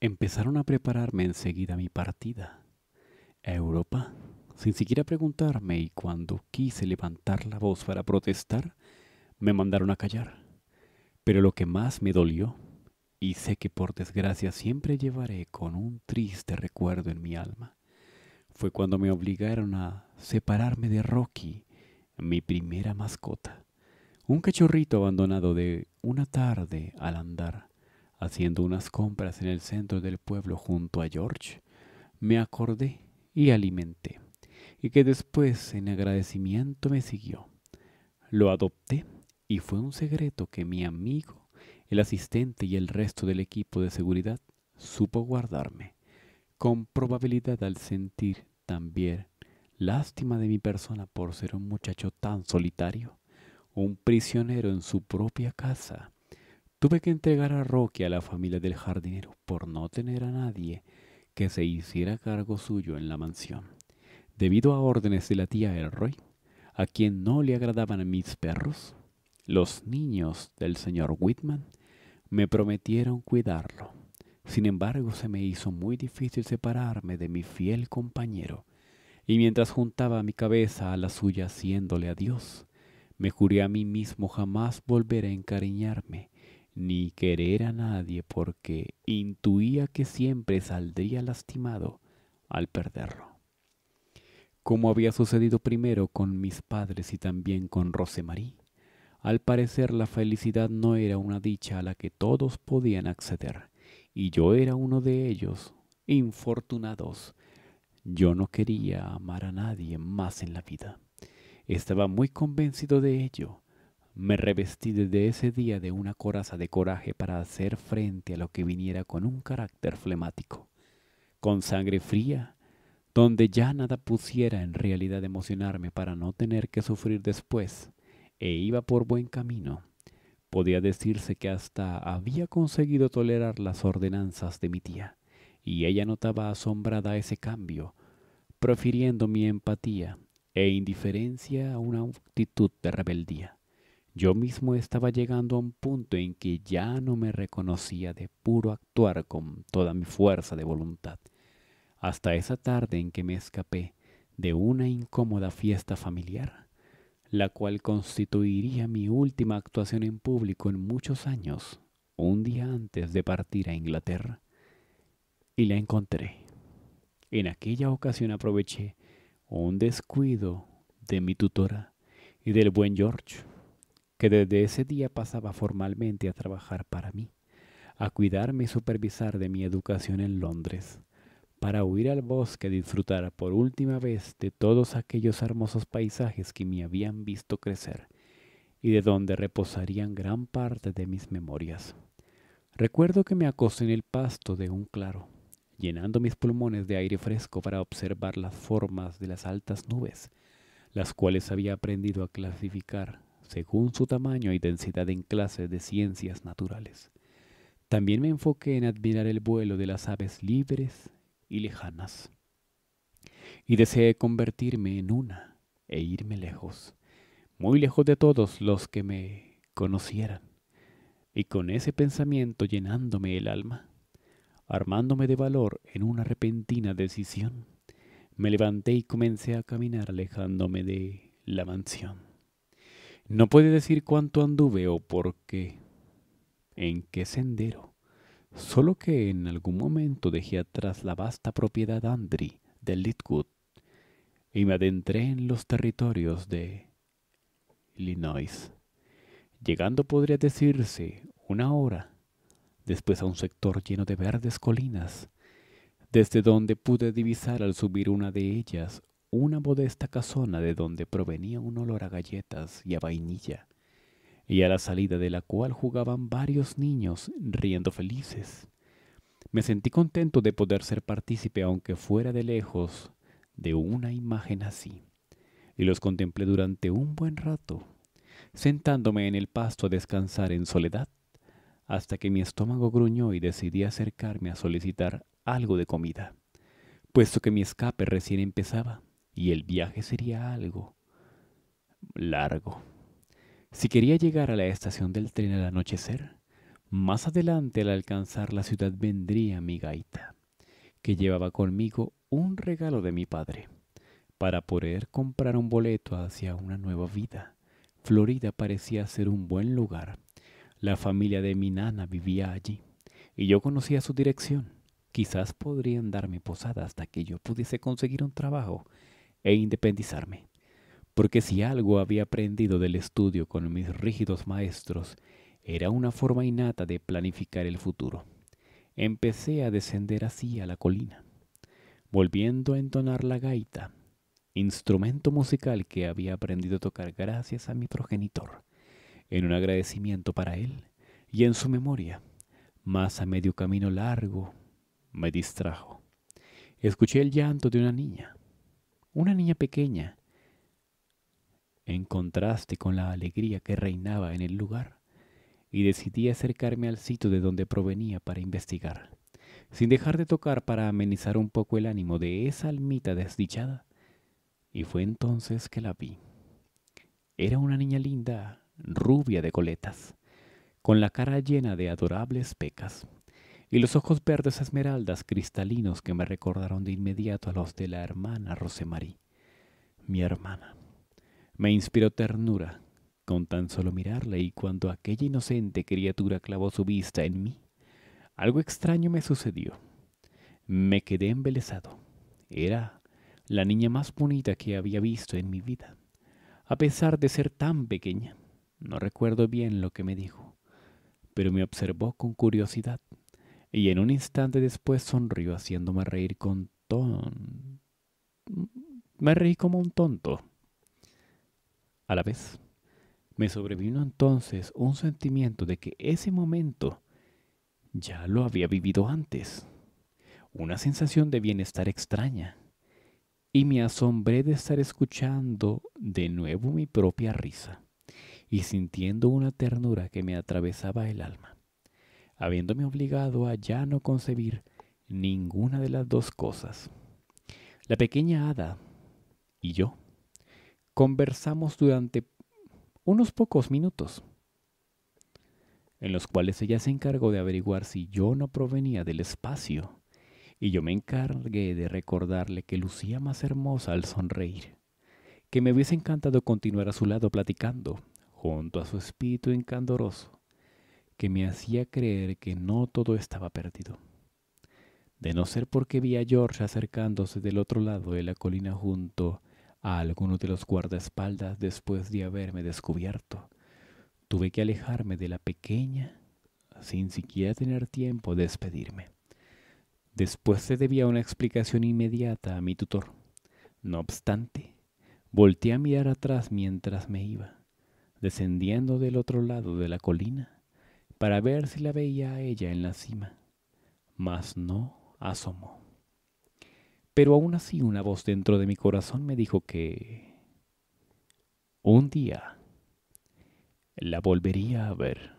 Empezaron a prepararme enseguida mi partida a Europa, sin siquiera preguntarme, y cuando quise levantar la voz para protestar, me mandaron a callar. Pero lo que más me dolió, y sé que por desgracia siempre llevaré con un triste recuerdo en mi alma, fue cuando me obligaron a separarme de Rocky, mi primera mascota, un cachorrito abandonado de una tarde al andar Haciendo unas compras en el centro del pueblo junto a George, me acordé y alimenté, y que después en agradecimiento me siguió. Lo adopté y fue un secreto que mi amigo, el asistente y el resto del equipo de seguridad supo guardarme, con probabilidad al sentir también lástima de mi persona por ser un muchacho tan solitario, un prisionero en su propia casa Tuve que entregar a Rocky a la familia del jardinero por no tener a nadie que se hiciera cargo suyo en la mansión, debido a órdenes de la tía Elroy, a quien no le agradaban mis perros. Los niños del señor Whitman me prometieron cuidarlo. Sin embargo, se me hizo muy difícil separarme de mi fiel compañero, y mientras juntaba mi cabeza a la suya haciéndole adiós, me juré a mí mismo jamás volver a encariñarme ni querer a nadie porque intuía que siempre saldría lastimado al perderlo. Como había sucedido primero con mis padres y también con Rosemarie, al parecer la felicidad no era una dicha a la que todos podían acceder, y yo era uno de ellos, infortunados. Yo no quería amar a nadie más en la vida. Estaba muy convencido de ello me revestí desde ese día de una coraza de coraje para hacer frente a lo que viniera con un carácter flemático, con sangre fría, donde ya nada pusiera en realidad emocionarme para no tener que sufrir después, e iba por buen camino. Podía decirse que hasta había conseguido tolerar las ordenanzas de mi tía, y ella notaba asombrada ese cambio, profiriendo mi empatía e indiferencia a una actitud de rebeldía. Yo mismo estaba llegando a un punto en que ya no me reconocía de puro actuar con toda mi fuerza de voluntad. Hasta esa tarde en que me escapé de una incómoda fiesta familiar, la cual constituiría mi última actuación en público en muchos años, un día antes de partir a Inglaterra. Y la encontré. En aquella ocasión aproveché un descuido de mi tutora y del buen George que desde ese día pasaba formalmente a trabajar para mí, a cuidarme y supervisar de mi educación en Londres, para huir al bosque y disfrutar por última vez de todos aquellos hermosos paisajes que me habían visto crecer y de donde reposarían gran parte de mis memorias. Recuerdo que me acosté en el pasto de un claro, llenando mis pulmones de aire fresco para observar las formas de las altas nubes, las cuales había aprendido a clasificar según su tamaño y densidad en clases de ciencias naturales. También me enfoqué en admirar el vuelo de las aves libres y lejanas. Y deseé convertirme en una e irme lejos, muy lejos de todos los que me conocieran. Y con ese pensamiento llenándome el alma, armándome de valor en una repentina decisión, me levanté y comencé a caminar alejándome de la mansión. No puede decir cuánto anduve o por qué, en qué sendero, solo que en algún momento dejé atrás la vasta propiedad Andri de Litwood y me adentré en los territorios de Illinois, llegando podría decirse una hora después a un sector lleno de verdes colinas, desde donde pude divisar al subir una de ellas una modesta casona de donde provenía un olor a galletas y a vainilla, y a la salida de la cual jugaban varios niños riendo felices. Me sentí contento de poder ser partícipe, aunque fuera de lejos, de una imagen así, y los contemplé durante un buen rato, sentándome en el pasto a descansar en soledad, hasta que mi estómago gruñó y decidí acercarme a solicitar algo de comida, puesto que mi escape recién empezaba y el viaje sería algo largo. Si quería llegar a la estación del tren al anochecer, más adelante al alcanzar la ciudad vendría mi gaita, que llevaba conmigo un regalo de mi padre, para poder comprar un boleto hacia una nueva vida. Florida parecía ser un buen lugar. La familia de mi nana vivía allí, y yo conocía su dirección. Quizás podrían darme posada hasta que yo pudiese conseguir un trabajo e independizarme, porque si algo había aprendido del estudio con mis rígidos maestros, era una forma innata de planificar el futuro. Empecé a descender así a la colina, volviendo a entonar la gaita, instrumento musical que había aprendido a tocar gracias a mi progenitor, en un agradecimiento para él y en su memoria, más a medio camino largo me distrajo. Escuché el llanto de una niña una niña pequeña, en contraste con la alegría que reinaba en el lugar, y decidí acercarme al sitio de donde provenía para investigar, sin dejar de tocar para amenizar un poco el ánimo de esa almita desdichada. Y fue entonces que la vi. Era una niña linda, rubia de coletas, con la cara llena de adorables pecas, y los ojos verdes esmeraldas cristalinos que me recordaron de inmediato a los de la hermana Rosemarie, mi hermana. Me inspiró ternura con tan solo mirarla y cuando aquella inocente criatura clavó su vista en mí, algo extraño me sucedió. Me quedé embelesado. Era la niña más bonita que había visto en mi vida, a pesar de ser tan pequeña. No recuerdo bien lo que me dijo, pero me observó con curiosidad y en un instante después sonrió haciéndome reír con ton... Mm, me reí como un tonto. A la vez, me sobrevino entonces un sentimiento de que ese momento ya lo había vivido antes. Una sensación de bienestar extraña. Y me asombré de estar escuchando de nuevo mi propia risa y sintiendo una ternura que me atravesaba el alma habiéndome obligado a ya no concebir ninguna de las dos cosas. La pequeña hada y yo conversamos durante unos pocos minutos, en los cuales ella se encargó de averiguar si yo no provenía del espacio, y yo me encargué de recordarle que lucía más hermosa al sonreír, que me hubiese encantado continuar a su lado platicando, junto a su espíritu encandoroso que me hacía creer que no todo estaba perdido. De no ser porque vi a George acercándose del otro lado de la colina junto a alguno de los guardaespaldas después de haberme descubierto, tuve que alejarme de la pequeña sin siquiera tener tiempo de despedirme. Después se debía una explicación inmediata a mi tutor. No obstante, volteé a mirar atrás mientras me iba, descendiendo del otro lado de la colina para ver si la veía a ella en la cima, mas no asomó. Pero aún así una voz dentro de mi corazón me dijo que un día la volvería a ver.